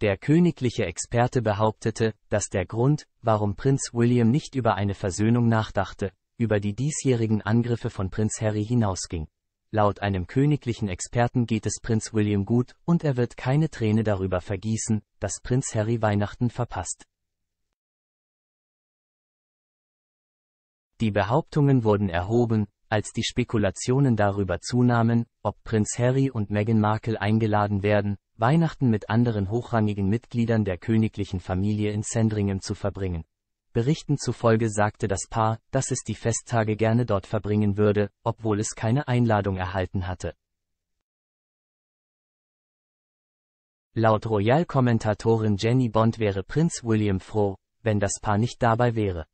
Der königliche Experte behauptete, dass der Grund, warum Prinz William nicht über eine Versöhnung nachdachte, über die diesjährigen Angriffe von Prinz Harry hinausging. Laut einem königlichen Experten geht es Prinz William gut und er wird keine Träne darüber vergießen, dass Prinz Harry Weihnachten verpasst. Die Behauptungen wurden erhoben, als die Spekulationen darüber zunahmen, ob Prinz Harry und Meghan Markle eingeladen werden, Weihnachten mit anderen hochrangigen Mitgliedern der königlichen Familie in Sendringen zu verbringen. Berichten zufolge sagte das Paar, dass es die Festtage gerne dort verbringen würde, obwohl es keine Einladung erhalten hatte. Laut Royal-Kommentatorin Jenny Bond wäre Prinz William froh, wenn das Paar nicht dabei wäre.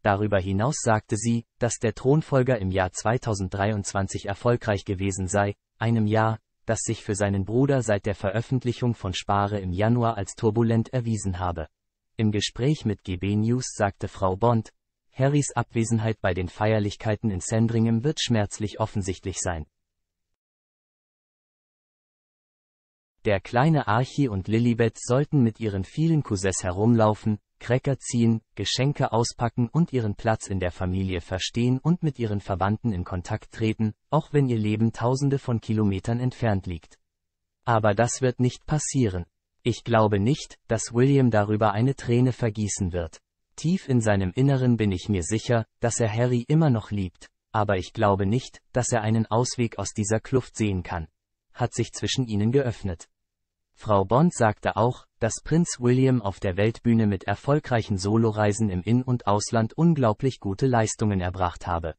Darüber hinaus sagte sie, dass der Thronfolger im Jahr 2023 erfolgreich gewesen sei, einem Jahr, das sich für seinen Bruder seit der Veröffentlichung von Spare im Januar als turbulent erwiesen habe. Im Gespräch mit GB News sagte Frau Bond, Harrys Abwesenheit bei den Feierlichkeiten in Sandringham wird schmerzlich offensichtlich sein. Der kleine Archie und Lilibet sollten mit ihren vielen Cousins herumlaufen, Cracker ziehen, Geschenke auspacken und ihren Platz in der Familie verstehen und mit ihren Verwandten in Kontakt treten, auch wenn ihr Leben tausende von Kilometern entfernt liegt. Aber das wird nicht passieren. Ich glaube nicht, dass William darüber eine Träne vergießen wird. Tief in seinem Inneren bin ich mir sicher, dass er Harry immer noch liebt, aber ich glaube nicht, dass er einen Ausweg aus dieser Kluft sehen kann. Hat sich zwischen ihnen geöffnet. Frau Bond sagte auch, dass Prinz William auf der Weltbühne mit erfolgreichen Soloreisen im In- und Ausland unglaublich gute Leistungen erbracht habe.